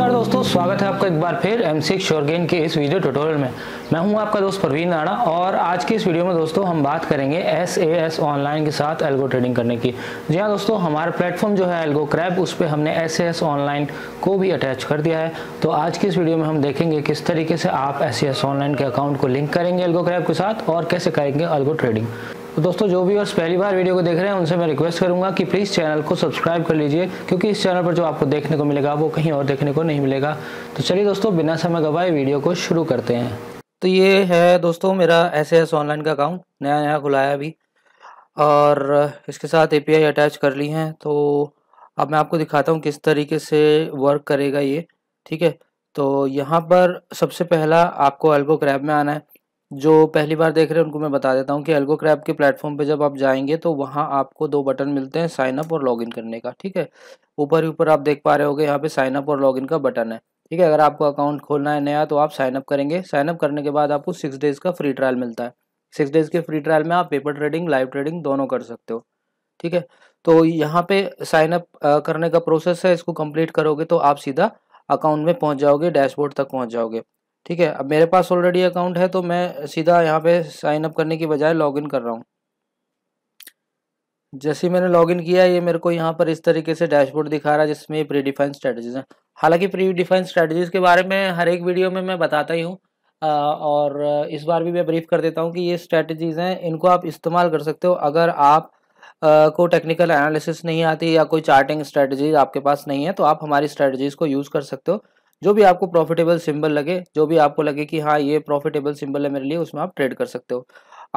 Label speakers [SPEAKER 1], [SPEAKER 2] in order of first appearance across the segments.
[SPEAKER 1] नमस्कार दोस्तों स्वागत है आपका एक बार फिर एम सिक्स शोरगेन के इस वीडियो ट्यूटोरियल में मैं हूं आपका दोस्त प्रवीण राणा और आज की इस वीडियो में दोस्तों हम बात करेंगे एस ए एस ऑनलाइन के साथ एल्गो ट्रेडिंग करने की जी हाँ दोस्तों हमारा प्लेटफॉर्म जो है एल्गो क्रैप उस पर हमने एस ए एस ऑनलाइन को भी अटैच कर दिया है तो आज की इस वीडियो में हम देखेंगे किस तरीके से आप एस ए एस ऑनलाइन के अकाउंट को लिंक करेंगे एल्गो क्रैप के साथ और कैसे करेंगे एल्गो ट्रेडिंग तो दोस्तों जो भी पहली बार वीडियो को देख रहे हैं उनसे मैं रिक्वेस्ट करूंगा कि प्लीज़ चैनल को सब्सक्राइब कर लीजिए क्योंकि इस चैनल पर जो आपको देखने को मिलेगा वो कहीं और देखने को नहीं मिलेगा तो चलिए दोस्तों बिना समय गवाए वीडियो को शुरू करते हैं तो ये है दोस्तों मेरा एस एस ऑनलाइन का अकाउंट नया नया खुलाया अभी और इसके साथ ए अटैच कर ली हैं तो अब मैं आपको दिखाता हूँ किस तरीके से वर्क करेगा ये ठीक है तो यहाँ पर सबसे पहला आपको एल्गो क्रैब में आना है जो पहली बार देख रहे हैं उनको मैं बता देता हूँ कि एल्गो क्रैप के प्लेटफॉर्म पे जब आप जाएंगे तो वहाँ आपको दो बटन मिलते हैं साइन अप और लॉगिन करने का ठीक है ऊपर ही ऊपर आप देख पा रहे गए यहाँ पे साइन अप और लॉगिन का बटन है ठीक है अगर आपको अकाउंट खोलना है नया तो आप साइन अप करेंगे साइन अप करने के बाद आपको सिक्स डेज़ का फ्री ट्रायल मिलता है सिक्स डेज़ के फ्री ट्रायल में आप पेपर ट्रेडिंग लाइव ट्रेडिंग दोनों कर सकते हो ठीक है तो यहाँ पे साइन अप करने का प्रोसेस है इसको कंप्लीट करोगे तो आप सीधा अकाउंट में पहुँच जाओगे डैशबोर्ड तक पहुँच जाओगे ठीक है अब मेरे पास ऑलरेडी अकाउंट है तो मैं सीधा यहाँ पे साइन अप करने की बजाय लॉगिन कर रहा हूँ जैसे ही मैंने लॉगिन किया ये मेरे को यहाँ पर इस तरीके से डैशबोर्ड दिखा रहा है जिसमें प्री डिफाइन स्ट्रेटजीज हैं हालांकि प्री डिफाइन स्ट्रेटजीज के बारे में हर एक वीडियो में मैं बताता ही हूँ और इस बार भी मैं ब्रीफ कर देता हूँ कि ये स्ट्रेटजीज हैं इनको आप इस्तेमाल कर सकते हो अगर आप आ, को टेक्निकल एनालिसिस नहीं आती या कोई चार्टिंग स्ट्रैटेजीज आपके पास नहीं है तो आप हमारी स्ट्रेटजीज को यूज़ कर सकते हो जो भी आपको प्रॉफिटेबल सिंबल लगे जो भी आपको लगे कि हाँ ये प्रॉफिटेबल सिंबल है मेरे लिए उसमें आप ट्रेड कर सकते हो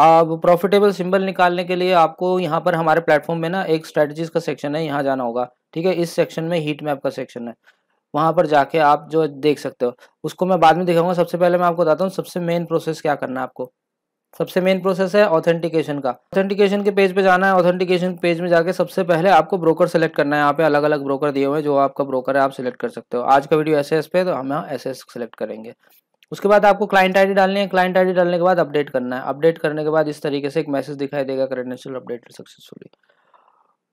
[SPEAKER 1] अब प्रॉफिटेबल सिंबल निकालने के लिए आपको यहाँ पर हमारे प्लेटफॉर्म में ना एक स्ट्रेटजीज का सेक्शन है यहाँ जाना होगा ठीक है इस सेक्शन में हीट मैप का सेक्शन है वहाँ पर जाके आप जो देख सकते हो उसको मैं बाद में दिखाऊंगा सबसे पहले मैं आपको बताता हूँ सबसे मेन प्रोसेस क्या करना है आपको सबसे मेन प्रोसेस है ऑथेंटिकेशन का ऑथेंटिकेशन के पेज पे जाना है ऑथेंटिकेशन पेज में जाके सबसे पहले आपको ब्रोकर सेलेक्ट करना है यहाँ पे अलग अलग ब्रोकर दिए हुए हैं जो आपका ब्रोकर है आप सिलेक्ट कर सकते हो आज का वीडियो एस एस पे तो हम यहाँ एस एस सेलेक्ट करेंगे उसके बाद आपको क्लाइंट आईडी डालनी है क्लाइंट आईडी डालने के बाद अपडेट करना है अपडेट करने के बाद इस तरीके से एक मैसेज दिखाई देगा क्रेडेंशियल अपडेट सक्सेसफुली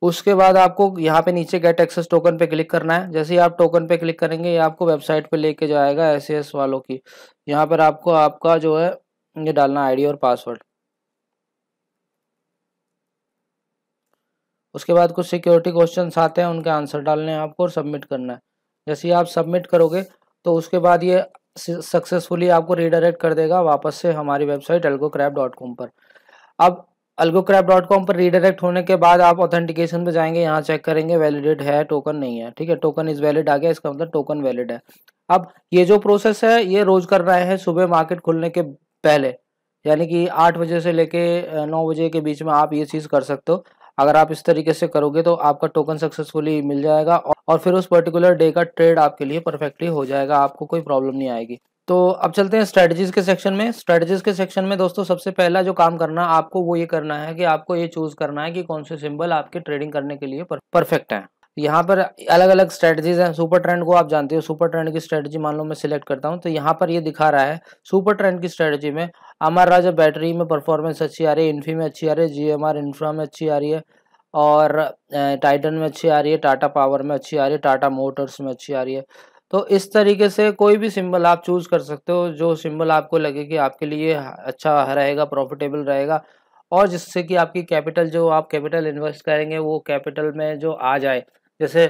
[SPEAKER 1] उसके बाद आपको यहाँ पे नीचे गेट एक्सेस टोकन पे क्लिक करना है जैसे ही आप टोकन पे क्लिक करेंगे ये आपको वेबसाइट पे लेके जाएगा एस वालों की यहाँ पर आपको आपका जो है ये डालना आईडी और पासवर्ड उसके बाद कुछ सिक्योरिटी क्वेश्चन आते हैं उनके आंसर डालने हैं आपको और सबमिट करना है जैसे ही आप सबमिट करोगे तो उसके बाद ये सक्सेसफुली आपको रीडायरेक्ट कर देगा वापस से हमारी वेबसाइट अल्गोक्रैप डॉट कॉम पर अब अल्गोक्रैप डॉट कॉम पर रीडायरेक्ट होने के बाद आप ऑथेंटिकेशन पर जाएंगे यहाँ चेक करेंगे वैलिडेट है टोकन नहीं है ठीक है टोकन इज वैलिड आ गया इसका मतलब टोकन वैलिड है अब ये जो प्रोसेस है ये रोज कर रहे हैं सुबह मार्केट खुलने के पहले यानी कि आठ बजे से लेके नौ बजे के बीच में आप ये चीज़ कर सकते हो अगर आप इस तरीके से करोगे तो आपका टोकन सक्सेसफुली मिल जाएगा और फिर उस पर्टिकुलर डे का ट्रेड आपके लिए परफेक्टली हो जाएगा आपको कोई प्रॉब्लम नहीं आएगी तो अब चलते हैं स्ट्रेटजीज के सेक्शन में स्ट्रेटजीज के सेक्शन में दोस्तों सबसे पहला जो काम करना है आपको वो ये करना है कि आपको ये चूज करना है कि कौन से सिंबल आपके ट्रेडिंग करने के लिए परफेक्ट है यहाँ पर अलग अलग स्ट्रेटजीज हैं सुपर ट्रेंड को आप जानते हो सुपर ट्रेंड की स्ट्रेटजी मान लो मैं सिलेक्ट करता हूँ तो यहाँ पर ये दिखा रहा है सुपर ट्रेंड की स्ट्रेटजी में अमर राजा बैटरी में परफॉर्मेंस अच्छी आ रही है इन्फी में अच्छी आ रही है जी एम आर इन्फ्रा में अच्छी आ रही है और टाइटन में अच्छी आ रही है टाटा पावर में अच्छी आ रही है टाटा मोटर्स में अच्छी आ रही है तो इस तरीके से कोई भी सिंबल आप चूज कर सकते हो जो सिंबल आपको लगे कि आपके लिए अच्छा रहेगा प्रॉफिटेबल रहेगा और जिससे कि आपकी कैपिटल जो आप कैपिटल इन्वेस्ट करेंगे वो कैपिटल में जो आ जाए जैसे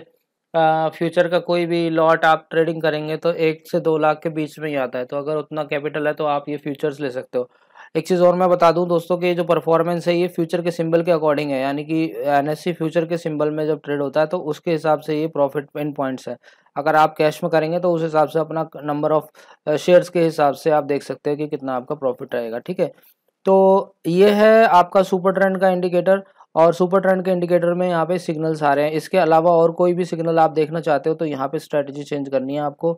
[SPEAKER 1] फ्यूचर का कोई भी लॉट आप ट्रेडिंग करेंगे तो एक से दो लाख के बीच में ही आता है तो अगर उतना कैपिटल है तो आप ये फ्यूचर्स ले सकते हो एक चीज़ और मैं बता दूं दोस्तों कि जो परफॉर्मेंस है ये फ्यूचर के सिंबल के अकॉर्डिंग है यानी कि एन फ्यूचर के सिंबल में जब ट्रेड होता है तो उसके हिसाब से ये प्रॉफिट इन पॉइंट्स है अगर आप कैश में करेंगे तो उस हिसाब से अपना नंबर ऑफ शेयर्स के हिसाब से आप देख सकते हो कि कितना आपका प्रॉफिट रहेगा ठीक है तो ये है आपका सुपर ट्रेंड का इंडिकेटर और सुपर ट्रेंड के इंडिकेटर में यहाँ पे सिग्नल्स आ रहे हैं इसके अलावा और कोई भी सिग्नल आप देखना चाहते हो तो यहाँ पे स्ट्रेटजी चेंज करनी है आपको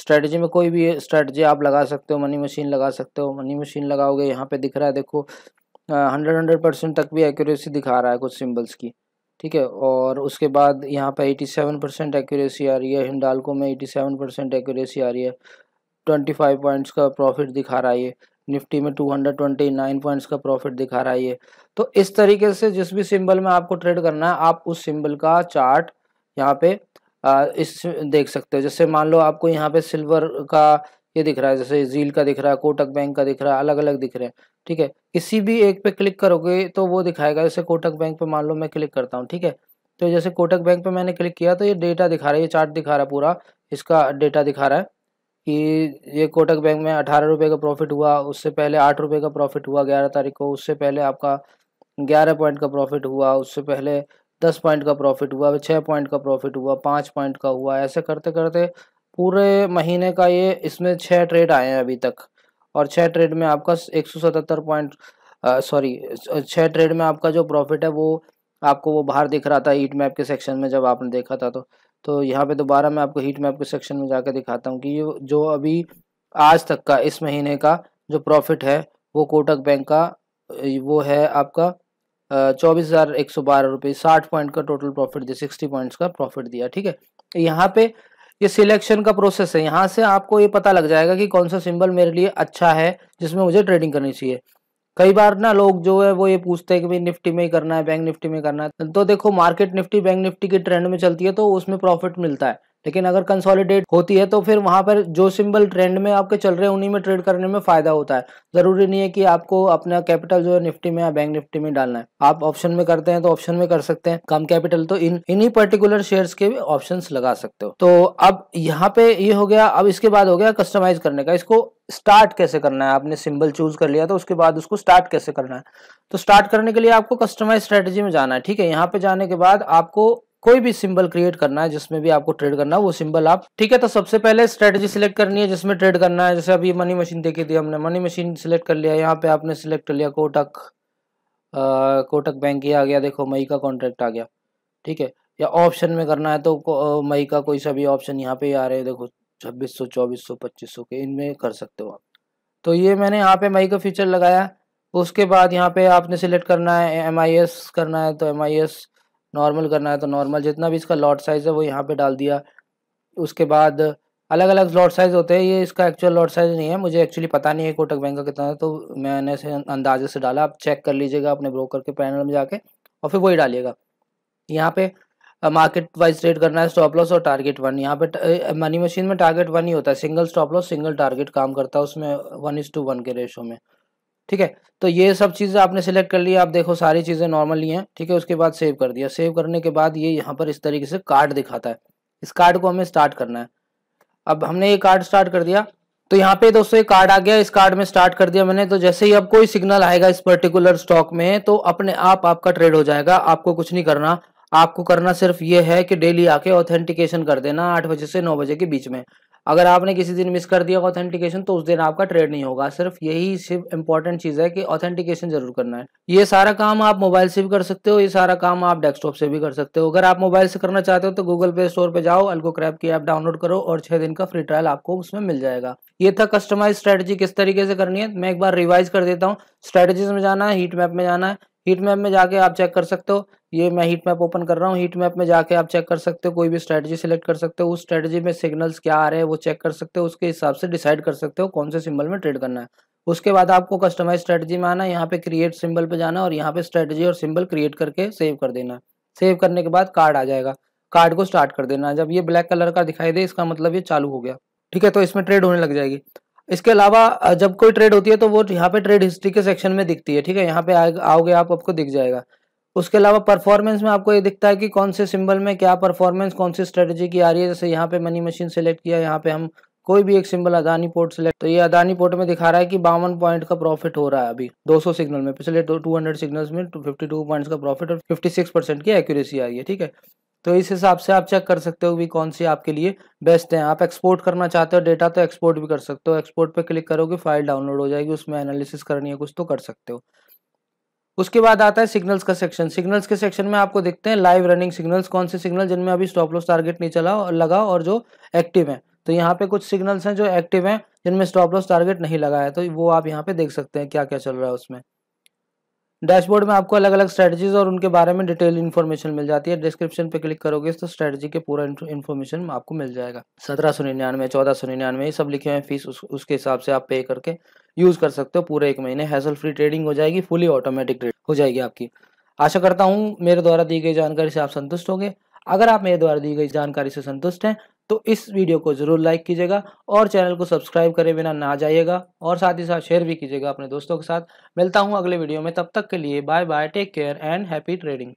[SPEAKER 1] स्ट्रैटेजी में कोई भी स्ट्रेटजी आप लगा सकते हो मनी मशीन लगा सकते हो मनी मशीन लगाओगे यहाँ पे दिख रहा है देखो हंड्रेड हंड्रेड परसेंट तक भी एक्यूरेसी दिखा रहा है कुछ सिम्बल्स की ठीक है और उसके बाद यहाँ पर एटी सेवन परसेंट एक्यूरेसी आ रही है हिंडालको में एटी सेवन परसेंट एक्यूरेसी आ रही है ट्वेंटी फाइव पॉइंट्स का प्रॉफिट दिखा रहा है ये निफ्टी में 229 पॉइंट्स का प्रॉफिट दिखा रहा है ये तो इस तरीके से जिस भी सिंबल में आपको ट्रेड करना है आप उस सिंबल का चार्ट यहाँ पे इस देख सकते हो जैसे मान लो आपको यहाँ पे सिल्वर का ये दिख रहा है जैसे जील का दिख रहा है कोटक बैंक का दिख रहा है अलग अलग दिख रहे हैं ठीक है किसी भी एक पे क्लिक करोगे तो वो दिखाएगा जैसे कोटक बैंक पे मान लो मैं क्लिक करता हूँ ठीक है तो जैसे कोटक बैंक पे मैंने क्लिक किया तो ये डेटा दिखा रहा है ये चार्ट दिखा रहा है पूरा इसका डेटा दिखा रहा है कि ये कोटक बैंक में अठारह रुपये का प्रॉफिट हुआ उससे पहले आठ रुपये का प्रॉफिट हुआ ग्यारह तारीख को उससे पहले आपका ग्यारह पॉइंट का प्रॉफिट हुआ उससे पहले दस पॉइंट का प्रॉफिट हुआ छः पॉइंट का प्रॉफिट हुआ पाँच पॉइंट का हुआ ऐसे करते करते पूरे महीने का ये इसमें छः ट्रेड आए हैं अभी तक और छः ट्रेड में आपका एक सौ सतहत्तर पॉइंट सॉरी छः ट्रेड में आपका जो प्रॉफिट है वो आपको वो बाहर दिख रहा था ईट मैप के सेक्शन में जब आपने देखा था तो तो यहाँ पे दोबारा मैं आपको हीट मैप के सेक्शन में जाकर दिखाता हूँ कि ये जो अभी आज तक का इस महीने का जो प्रॉफिट है वो कोटक बैंक का वो है आपका चौबीस हज़ार एक सौ बारह रुपये साठ पॉइंट का टोटल प्रॉफिट दिया सिक्सटी पॉइंट्स का प्रॉफिट दिया ठीक है यहाँ पे ये सिलेक्शन का प्रोसेस है यहाँ से आपको ये पता लग जाएगा कि कौन सा सिंबल मेरे लिए अच्छा है जिसमें मुझे ट्रेडिंग करनी चाहिए कई बार ना लोग जो है वो ये पूछते हैं कि भाई निफ्टी में ही करना है बैंक निफ्टी में करना है तो देखो मार्केट निफ्टी बैंक निफ्टी के ट्रेंड में चलती है तो उसमें प्रॉफिट मिलता है लेकिन अगर कंसोलिडेट होती है तो फिर वहां पर जो सिंबल ट्रेंड में आपके चल रहे हैं उन्हीं में ट्रेड करने में फायदा होता है जरूरी नहीं है कि आपको अपना कैपिटल जो है निफ्टी में या बैंक निफ्टी में डालना है आप ऑप्शन में करते हैं तो ऑप्शन में कर सकते हैं कम कैपिटल तो इन इन्हीं पर्टिकुलर शेयर्स के भी ऑप्शन लगा सकते हो तो अब यहाँ पे ये हो गया अब इसके बाद हो गया कस्टमाइज करने का इसको स्टार्ट कैसे करना है आपने सिंबल चूज कर लिया तो उसके बाद उसको स्टार्ट कैसे करना है तो स्टार्ट करने के लिए आपको कस्टमाइज स्ट्रेटेजी में जाना है ठीक है यहाँ पे जाने के बाद आपको कोई भी सिंबल क्रिएट करना है जिसमें भी आपको ट्रेड करना है वो सिंबल आप ठीक है तो सबसे पहले स्ट्रेटेजी सिलेक्ट करनी है जिसमें ट्रेड करना है जैसे अभी मनी मशीन देखी थी हमने मनी मशीन सिलेक्ट कर लिया यहाँ पे आपने सिलेक्ट कर लिया कोटक कोटक बैंक ये आ गया देखो मई का कॉन्ट्रैक्ट आ गया ठीक है या ऑप्शन में करना है तो मई का कोई सा भी ऑप्शन यहाँ पे आ रहे हैं देखो छब्बीस सौ चौबीस सौ पच्चीस सौ के इनमें कर सकते हो आप तो ये मैंने यहाँ पे मई का फीचर लगाया उसके बाद यहाँ पे आपने सिलेक्ट करना है एम करना है तो एम नॉर्मल करना है तो नॉर्मल जितना भी इसका लॉट साइज़ है वो यहाँ पे डाल दिया उसके बाद अलग अलग लॉट साइज़ होते हैं ये इसका एक्चुअल लॉट साइज़ नहीं है मुझे एक्चुअली पता नहीं है कोटक बैंक का कितना है तो मैंने इसे अंदाजे से डाला आप चेक कर लीजिएगा अपने ब्रोकर के पैनल में जाके और फिर वही डालिएगा यहाँ पे मार्केट वाइज ट्रेड करना है स्टॉप लॉस और टारगेट वन यहाँ पे मनी मशीन में टारगेट वन ही होता है single stop loss single target काम करता है उसमें वन इज टू वन के रेशो में ठीक है तो ये सब चीज़ें आपने सेलेक्ट कर लिया आप देखो सारी चीज़ें नॉर्मली हैं ठीक है उसके बाद सेव कर दिया सेव करने के बाद ये यहाँ पर इस तरीके से कार्ड दिखाता है इस कार्ड को हमें स्टार्ट करना है अब हमने ये कार्ड स्टार्ट कर दिया तो यहाँ पे दोस्तों ये कार्ड आ गया इस कार्ड में स्टार्ट कर दिया मैंने तो जैसे ही अब कोई सिग्नल आएगा इस पर्टिकुलर स्टॉक में तो अपने आप आपका ट्रेड हो जाएगा आपको कुछ नहीं करना आपको करना सिर्फ ये है कि डेली आके ऑथेंटिकेशन कर देना आठ बजे से नौ बजे के बीच में अगर आपने किसी दिन मिस कर दिया ऑथेंटिकेशन तो उस दिन आपका ट्रेड नहीं होगा सिर्फ यही सिर्फ इंपॉर्टेंट चीज़ है कि ऑथेंटिकेशन जरूर करना है ये सारा काम आप मोबाइल से भी कर सकते हो ये सारा काम आप डेस्कटॉप से भी कर सकते हो अगर आप मोबाइल से करना चाहते हो तो गूगल प्ले स्टोर पर जाओ अल्को क्रैप की ऐप डाउनलोड करो और छः दिन का फ्री ट्रायल आपको उसमें मिल जाएगा ये था कस्टमाइज स्ट्रैटेजी किस तरीके से करनी है मैं एक बार रिवाइज कर देता हूँ स्ट्रैटेजीज में जाना है हीट मैप में जाना है हीट मैप में जाके आप चेक कर सकते हो ये मैं हीट मैप ओपन कर रहा हूँ हीट मैप में जाके आप चेक कर सकते हो कोई भी स्ट्रैटेजी सेलेक्ट कर सकते हो उस स्ट्रेटजी में सिग्नल्स क्या आ रहे हैं वो चेक कर सकते हो उसके हिसाब से डिसाइड कर सकते हो कौन से सिंबल में ट्रेड करना है उसके बाद आपको कस्टमाइज स्ट्रेटजी में आना यहाँ पे क्रिएट सिंबल पे जाना और यहाँ पे स्ट्रैटेजी और सिंबल क्रिएट करके सेव कर देना सेव करने के बाद कार्ड आ जाएगा कार्ड को स्टार्ट कर देना जब ये ब्लैक कलर का दिखाई दे इसका मतलब ये चालू हो गया ठीक है तो इसमें ट्रेड होने लग जाएगी इसके अलावा जब कोई ट्रेड होती है तो वो यहाँ पे ट्रेड हिस्ट्री के सेक्शन में दिखती है ठीक है यहाँ पे आओगे आप आपको दिख जाएगा उसके अलावा परफॉर्मेंस में आपको ये दिखता है कि कौन से सिंबल में क्या परफॉर्मेंस कौन सी स्ट्रेटजी की आ रही है जैसे यहाँ पे मनी मशीन सेलेक्ट किया यहाँ पे हम कोई भी एक सिंबल अदानी पोर्ट सेलेक्ट तो ये अदानी पोर्ट में दिखा रहा है कि बावन पॉइंट का प्रॉफिट हो रहा है अभी 200 सिग्नल में पिछले 200 सिग्नल्स में 52 तो पॉइंट्स का प्रॉफिट और 56 परसेंट की एक्यूरेसी आ रही है ठीक है तो इस हिसाब से आप चेक कर सकते हो भी कौन सी आपके लिए बेस्ट है आप एक्सपोर्ट करना चाहते हो डेटा तो एक्सपोर्ट भी कर सकते हो एक्सपोर्ट पे क्लिक करोगे फाइल डाउनलोड हो जाएगी उसमें एनालिसिस करनी है कुछ तो कर सकते हो उसके बाद आता है सिग्नल्स का सेक्शन सिग्नल्स के सेक्शन में आपको देखते हैं लाइव रनिंग सिग्नल्स कौन से सिग्नल जिनमें अभी स्टॉप लॉस टारगेट नहीं चला और लगा और जो एक्टिव है तो यहाँ पे कुछ सिग्नल्स हैं जो एक्टिव हैं जिनमें स्टॉप लॉस टारगेट नहीं लगा है तो वो आप यहाँ पे देख सकते हैं क्या क्या चल रहा है उसमें डैशबोर्ड में आपको अलग अलग स्ट्रेटजीज और उनके बारे में डिटेल इन्फॉर्मेशन मिल जाती है डिस्क्रिप्शन पे क्लिक करोगे तो स्ट्रेटजी के पूरा इन्फॉर्मेशन आपको मिल जाएगा सत्रह सौ निन्यानवे चौदह सौ निन्यानवे ये सब लिखे हुए फीस उस, उसके हिसाब से आप पे करके यूज़ कर सकते हो पूरे एक महीने हैसल फ्री ट्रेडिंग हो जाएगी फुली ऑटोमेटिक ट्रेड हो जाएगी आपकी आशा करता हूँ मेरे द्वारा दी गई जानकारी से आप संतुष्ट होंगे अगर आप मेरे द्वारा दी गई जानकारी से संतुष्ट हैं तो इस वीडियो को ज़रूर लाइक कीजिएगा और चैनल को सब्सक्राइब करे बिना ना जाइएगा और साथ ही साथ शेयर भी कीजिएगा अपने दोस्तों के साथ मिलता हूँ अगले वीडियो में तब तक के लिए bye bye take care and happy trading